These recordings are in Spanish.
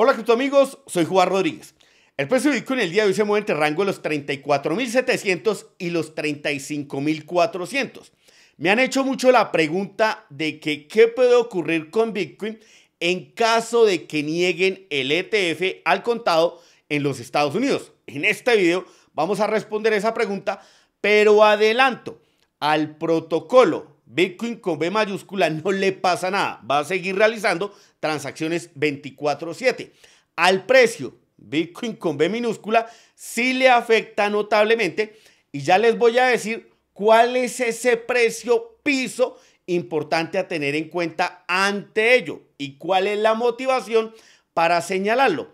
Hola cripto amigos, soy Juan Rodríguez. El precio de Bitcoin el día de hoy se mueve entre rango de los 34.700 y los 35.400. Me han hecho mucho la pregunta de que qué puede ocurrir con Bitcoin en caso de que nieguen el ETF al contado en los Estados Unidos. En este video vamos a responder esa pregunta, pero adelanto al protocolo Bitcoin con B mayúscula no le pasa nada. Va a seguir realizando transacciones 24/7. Al precio, Bitcoin con B minúscula, sí le afecta notablemente. Y ya les voy a decir cuál es ese precio piso importante a tener en cuenta ante ello y cuál es la motivación para señalarlo.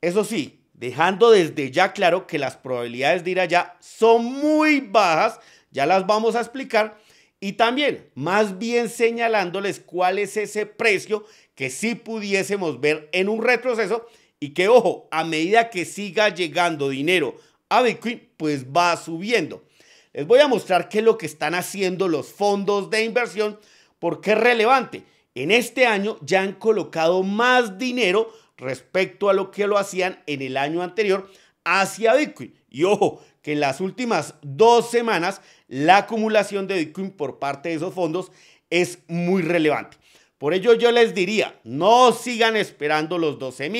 Eso sí, dejando desde ya claro que las probabilidades de ir allá son muy bajas, ya las vamos a explicar y también, más bien señalándoles cuál es ese precio que sí pudiésemos ver en un retroceso y que, ojo, a medida que siga llegando dinero a Bitcoin, pues va subiendo. Les voy a mostrar qué es lo que están haciendo los fondos de inversión porque es relevante. En este año ya han colocado más dinero respecto a lo que lo hacían en el año anterior hacia Bitcoin. Y ojo, que en las últimas dos semanas la acumulación de Bitcoin por parte de esos fondos es muy relevante. Por ello yo les diría, no sigan esperando los $12,000,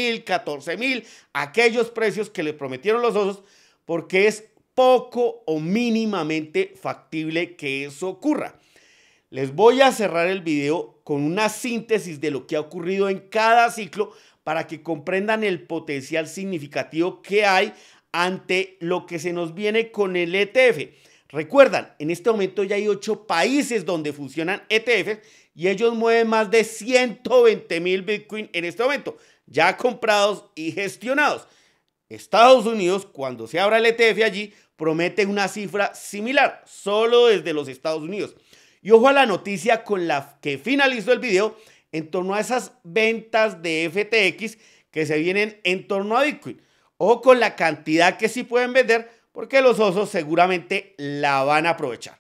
mil, mil, aquellos precios que les prometieron los osos, porque es poco o mínimamente factible que eso ocurra. Les voy a cerrar el video con una síntesis de lo que ha ocurrido en cada ciclo para que comprendan el potencial significativo que hay ante lo que se nos viene con el ETF. Recuerdan, en este momento ya hay ocho países donde funcionan ETFs y ellos mueven más de 120 mil Bitcoin en este momento, ya comprados y gestionados. Estados Unidos, cuando se abra el ETF allí, promete una cifra similar, solo desde los Estados Unidos. Y ojo a la noticia con la que finalizó el video en torno a esas ventas de FTX que se vienen en torno a Bitcoin. Ojo con la cantidad que sí pueden vender porque los osos seguramente la van a aprovechar.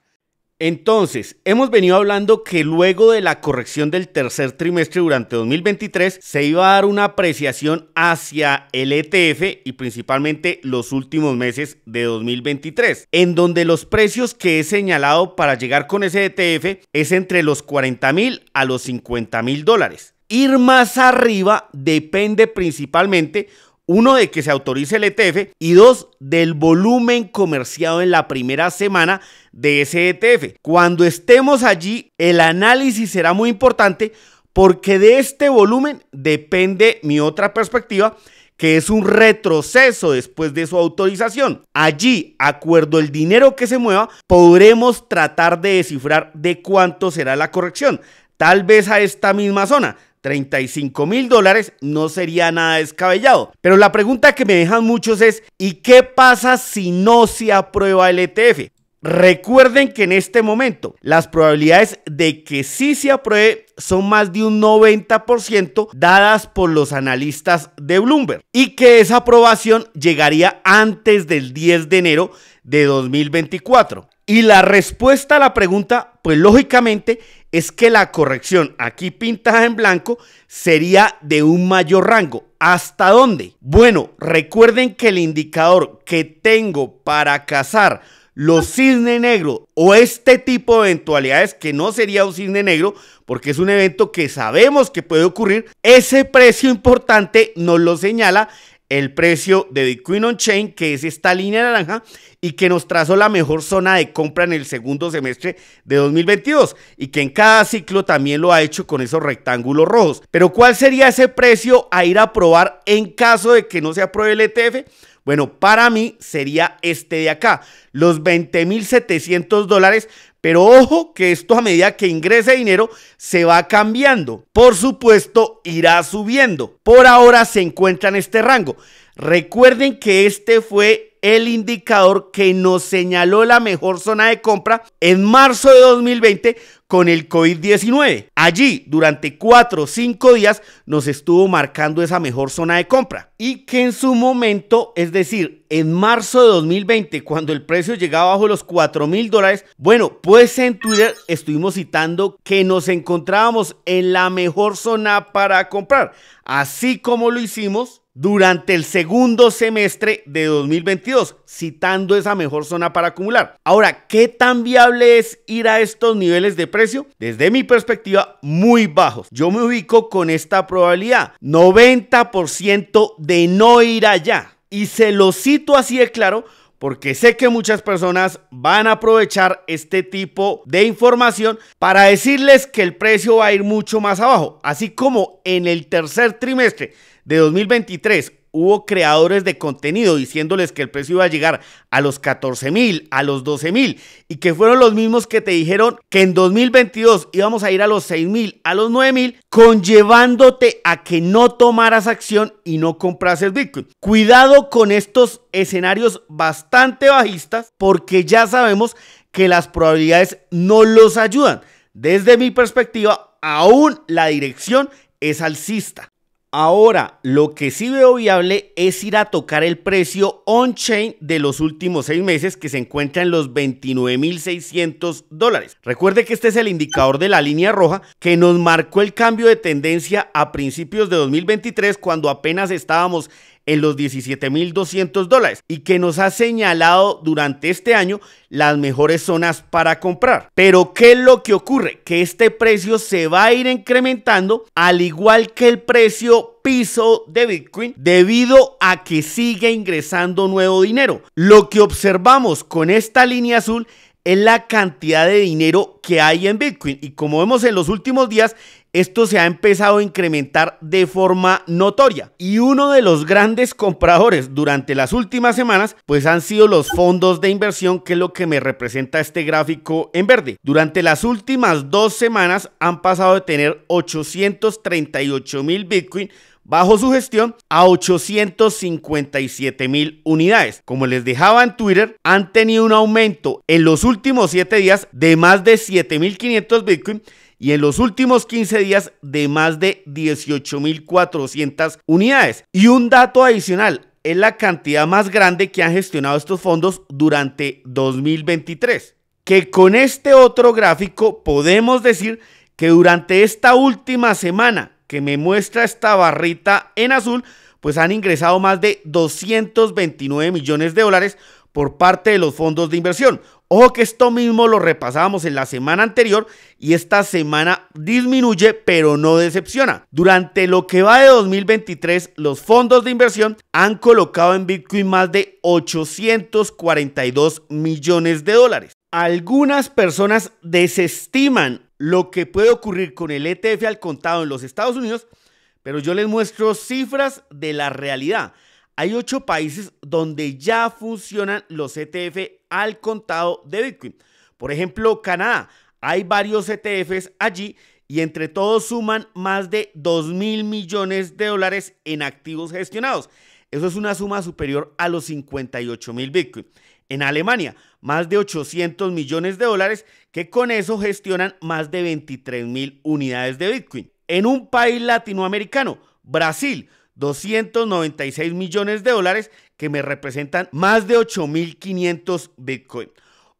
Entonces, hemos venido hablando que luego de la corrección del tercer trimestre durante 2023 se iba a dar una apreciación hacia el ETF y principalmente los últimos meses de 2023, en donde los precios que he señalado para llegar con ese ETF es entre los 40 mil a los 50 mil dólares. Ir más arriba depende principalmente uno, de que se autorice el ETF y dos, del volumen comerciado en la primera semana de ese ETF. Cuando estemos allí, el análisis será muy importante porque de este volumen depende mi otra perspectiva que es un retroceso después de su autorización. Allí, acuerdo el dinero que se mueva, podremos tratar de descifrar de cuánto será la corrección, tal vez a esta misma zona, 35 mil dólares no sería nada descabellado. Pero la pregunta que me dejan muchos es, ¿y qué pasa si no se aprueba el ETF? Recuerden que en este momento las probabilidades de que sí se apruebe son más de un 90% dadas por los analistas de Bloomberg y que esa aprobación llegaría antes del 10 de enero de 2024. Y la respuesta a la pregunta, pues lógicamente es que la corrección aquí pintada en blanco sería de un mayor rango. ¿Hasta dónde? Bueno, recuerden que el indicador que tengo para cazar los cisnes negros o este tipo de eventualidades que no sería un cisne negro porque es un evento que sabemos que puede ocurrir, ese precio importante nos lo señala el precio de Bitcoin on Chain, que es esta línea naranja y que nos trazó la mejor zona de compra en el segundo semestre de 2022 y que en cada ciclo también lo ha hecho con esos rectángulos rojos. Pero ¿cuál sería ese precio a ir a probar en caso de que no se apruebe el ETF? Bueno, para mí sería este de acá, los 20.700 dólares, pero ojo que esto a medida que ingrese dinero se va cambiando. Por supuesto, irá subiendo. Por ahora se encuentra en este rango. Recuerden que este fue el indicador que nos señaló la mejor zona de compra en marzo de 2020 con el COVID-19. Allí, durante 4 o 5 días, nos estuvo marcando esa mejor zona de compra. Y que en su momento, es decir, en marzo de 2020, cuando el precio llegaba bajo los 4 mil dólares, bueno, pues en Twitter estuvimos citando que nos encontrábamos en la mejor zona para comprar. Así como lo hicimos durante el segundo semestre de 2022, citando esa mejor zona para acumular. Ahora, ¿qué tan viable es ir a estos niveles de precio? Desde mi perspectiva, muy bajos. Yo me ubico con esta probabilidad, 90% de no ir allá. Y se lo cito así de claro porque sé que muchas personas van a aprovechar este tipo de información para decirles que el precio va a ir mucho más abajo, así como en el tercer trimestre de 2023 hubo creadores de contenido diciéndoles que el precio iba a llegar a los 14 mil, a los 12 mil, y que fueron los mismos que te dijeron que en 2022 íbamos a ir a los 6 mil, a los 9 mil, conllevándote a que no tomaras acción y no comprases Bitcoin. Cuidado con estos escenarios bastante bajistas porque ya sabemos que las probabilidades no los ayudan. Desde mi perspectiva, aún la dirección es alcista. Ahora, lo que sí veo viable es ir a tocar el precio on-chain de los últimos seis meses que se encuentra en los 29.600 dólares. Recuerde que este es el indicador de la línea roja que nos marcó el cambio de tendencia a principios de 2023 cuando apenas estábamos en los 17.200 dólares y que nos ha señalado durante este año las mejores zonas para comprar. Pero ¿qué es lo que ocurre? Que este precio se va a ir incrementando al igual que el precio piso de Bitcoin debido a que sigue ingresando nuevo dinero. Lo que observamos con esta línea azul es la cantidad de dinero que hay en Bitcoin y como vemos en los últimos días esto se ha empezado a incrementar de forma notoria. Y uno de los grandes compradores durante las últimas semanas, pues han sido los fondos de inversión, que es lo que me representa este gráfico en verde. Durante las últimas dos semanas han pasado de tener 838 mil Bitcoin bajo su gestión a 857 mil unidades. Como les dejaba en Twitter, han tenido un aumento en los últimos 7 días de más de 7.500 Bitcoin y en los últimos 15 días de más de 18.400 unidades. Y un dato adicional, es la cantidad más grande que han gestionado estos fondos durante 2023. Que con este otro gráfico podemos decir que durante esta última semana que me muestra esta barrita en azul, pues han ingresado más de 229 millones de dólares por parte de los fondos de inversión. Ojo que esto mismo lo repasábamos en la semana anterior y esta semana disminuye pero no decepciona. Durante lo que va de 2023, los fondos de inversión han colocado en Bitcoin más de 842 millones de dólares. Algunas personas desestiman lo que puede ocurrir con el ETF al contado en los Estados Unidos, pero yo les muestro cifras de la realidad. Hay ocho países donde ya funcionan los ETF al contado de Bitcoin. Por ejemplo, Canadá. Hay varios ETFs allí y entre todos suman más de 2 mil millones de dólares en activos gestionados. Eso es una suma superior a los 58 mil Bitcoin. En Alemania, más de 800 millones de dólares que con eso gestionan más de 23 mil unidades de Bitcoin. En un país latinoamericano, Brasil, 296 millones de dólares que me representan más de 8.500 Bitcoin.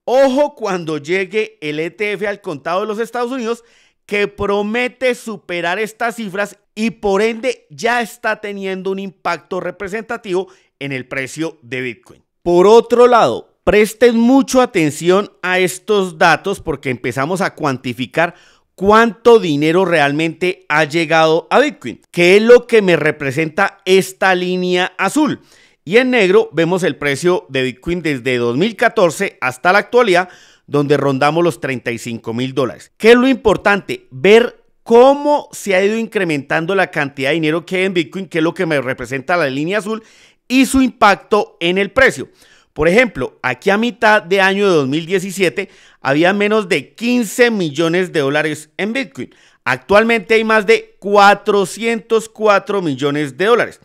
Ojo cuando llegue el ETF al contado de los Estados Unidos que promete superar estas cifras y por ende ya está teniendo un impacto representativo en el precio de Bitcoin. Por otro lado, presten mucho atención a estos datos porque empezamos a cuantificar cuánto dinero realmente ha llegado a Bitcoin, ¿Qué es lo que me representa esta línea azul. Y en negro vemos el precio de Bitcoin desde 2014 hasta la actualidad, donde rondamos los 35 mil dólares. ¿Qué es lo importante? Ver cómo se ha ido incrementando la cantidad de dinero que hay en Bitcoin, que es lo que me representa la línea azul, y su impacto en el precio. Por ejemplo, aquí a mitad de año de 2017 había menos de 15 millones de dólares en Bitcoin. Actualmente hay más de 404 millones de dólares.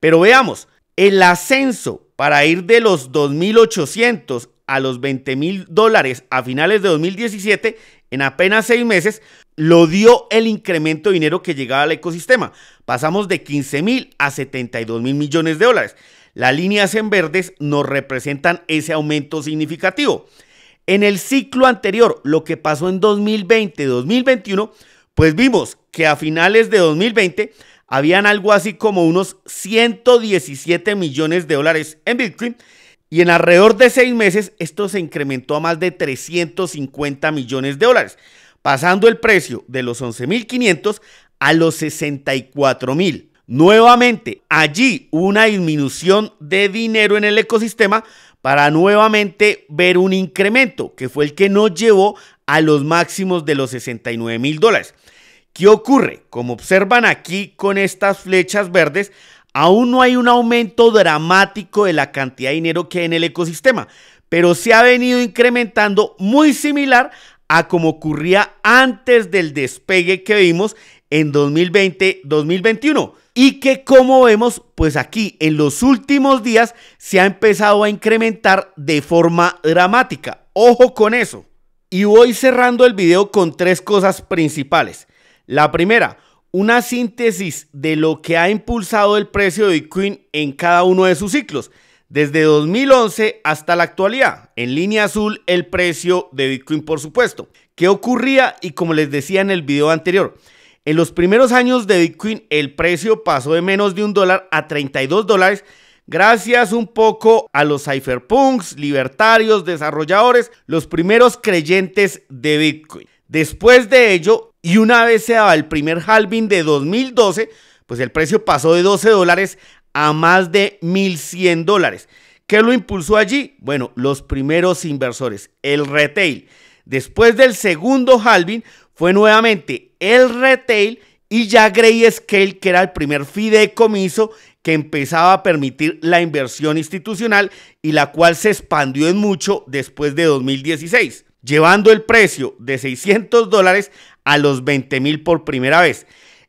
Pero veamos, el ascenso para ir de los 2.800 a los 20 dólares a finales de 2017, en apenas seis meses, lo dio el incremento de dinero que llegaba al ecosistema. Pasamos de 15 a 72,000 millones de dólares. Las líneas en verdes nos representan ese aumento significativo. En el ciclo anterior, lo que pasó en 2020-2021, pues vimos que a finales de 2020 habían algo así como unos 117 millones de dólares en Bitcoin y en alrededor de seis meses esto se incrementó a más de 350 millones de dólares, pasando el precio de los 11.500 a los 64.000. Nuevamente, allí una disminución de dinero en el ecosistema para nuevamente ver un incremento, que fue el que nos llevó a los máximos de los 69 mil dólares. ¿Qué ocurre? Como observan aquí con estas flechas verdes, aún no hay un aumento dramático de la cantidad de dinero que hay en el ecosistema, pero se ha venido incrementando muy similar a como ocurría antes del despegue que vimos en 2020-2021 y que como vemos, pues aquí en los últimos días se ha empezado a incrementar de forma dramática. Ojo con eso. Y voy cerrando el video con tres cosas principales. La primera, una síntesis de lo que ha impulsado el precio de Bitcoin en cada uno de sus ciclos, desde 2011 hasta la actualidad. En línea azul, el precio de Bitcoin, por supuesto. ¿Qué ocurría? Y como les decía en el video anterior, en los primeros años de Bitcoin el precio pasó de menos de un dólar a 32 dólares gracias un poco a los cypherpunks, libertarios, desarrolladores, los primeros creyentes de Bitcoin. Después de ello, y una vez se daba el primer halving de 2012, pues el precio pasó de 12 dólares a más de 1.100 dólares. ¿Qué lo impulsó allí? Bueno, los primeros inversores, el retail. Después del segundo halving fue nuevamente el retail y ya Gray Scale, que era el primer fideicomiso que empezaba a permitir la inversión institucional y la cual se expandió en mucho después de 2016, llevando el precio de 600 dólares a los 20 mil por primera vez.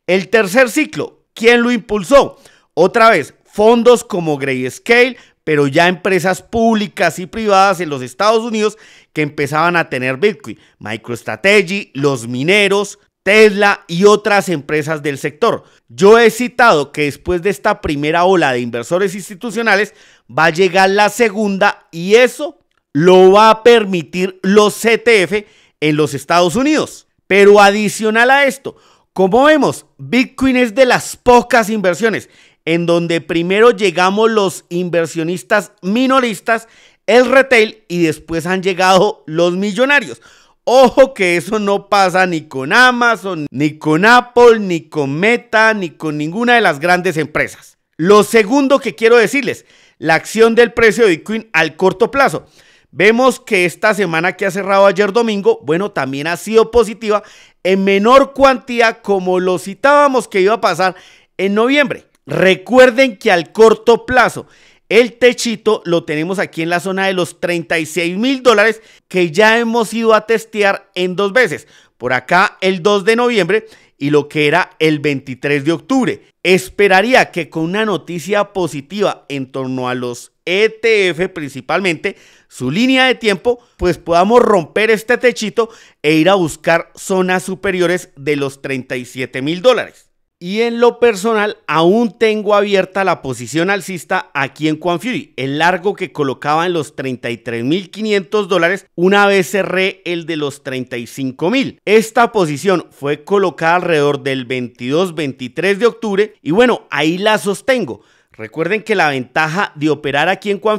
El tercer ciclo, ¿quién lo impulsó? Otra vez, fondos como Grayscale, pero ya empresas públicas y privadas en los Estados Unidos que empezaban a tener Bitcoin, MicroStrategy, los mineros, Tesla y otras empresas del sector. Yo he citado que después de esta primera ola de inversores institucionales va a llegar la segunda y eso lo va a permitir los CTF en los Estados Unidos. Pero adicional a esto, como vemos, Bitcoin es de las pocas inversiones en donde primero llegamos los inversionistas minoristas, el retail y después han llegado los millonarios. Ojo que eso no pasa ni con Amazon, ni con Apple, ni con Meta, ni con ninguna de las grandes empresas. Lo segundo que quiero decirles, la acción del precio de Bitcoin al corto plazo. Vemos que esta semana que ha cerrado ayer domingo, bueno, también ha sido positiva en menor cuantía como lo citábamos que iba a pasar en noviembre. Recuerden que al corto plazo el techito lo tenemos aquí en la zona de los 36 mil dólares que ya hemos ido a testear en dos veces. Por acá el 2 de noviembre y lo que era el 23 de octubre. Esperaría que con una noticia positiva en torno a los ETF principalmente, su línea de tiempo, pues podamos romper este techito e ir a buscar zonas superiores de los 37 mil dólares. Y en lo personal, aún tengo abierta la posición alcista aquí en Quan el largo que colocaba en los 33.500 dólares una vez cerré el de los 35.000. Esta posición fue colocada alrededor del 22-23 de octubre y bueno, ahí la sostengo. Recuerden que la ventaja de operar aquí en Quan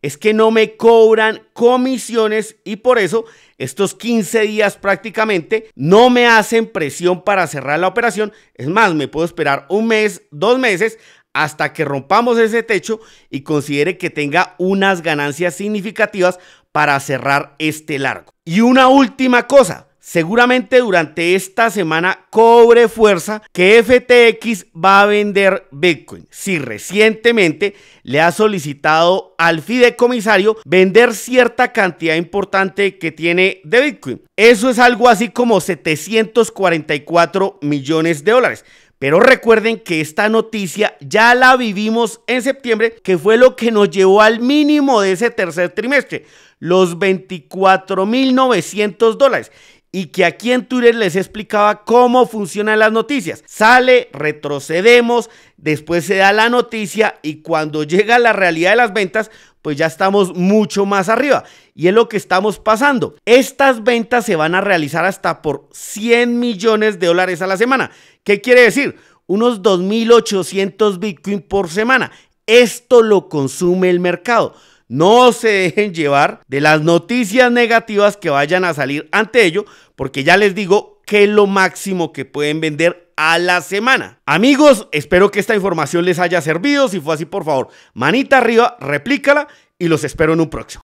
es que no me cobran comisiones y por eso estos 15 días prácticamente no me hacen presión para cerrar la operación. Es más, me puedo esperar un mes, dos meses hasta que rompamos ese techo y considere que tenga unas ganancias significativas para cerrar este largo. Y una última cosa, seguramente durante esta semana cobre fuerza que FTX va a vender Bitcoin. Si recientemente le ha solicitado al fideicomisario vender cierta cantidad importante que tiene de Bitcoin. Eso es algo así como 744 millones de dólares. Pero recuerden que esta noticia ya la vivimos en septiembre, que fue lo que nos llevó al mínimo de ese tercer trimestre, los 24.900 dólares y que aquí en Twitter les explicaba cómo funcionan las noticias. Sale, retrocedemos, después se da la noticia y cuando llega la realidad de las ventas, pues ya estamos mucho más arriba. Y es lo que estamos pasando. Estas ventas se van a realizar hasta por 100 millones de dólares a la semana. ¿Qué quiere decir? Unos 2.800 Bitcoin por semana. Esto lo consume el mercado. No se dejen llevar de las noticias negativas que vayan a salir ante ello, porque ya les digo que es lo máximo que pueden vender a la semana. Amigos, espero que esta información les haya servido. Si fue así, por favor, manita arriba, replícala y los espero en un próximo.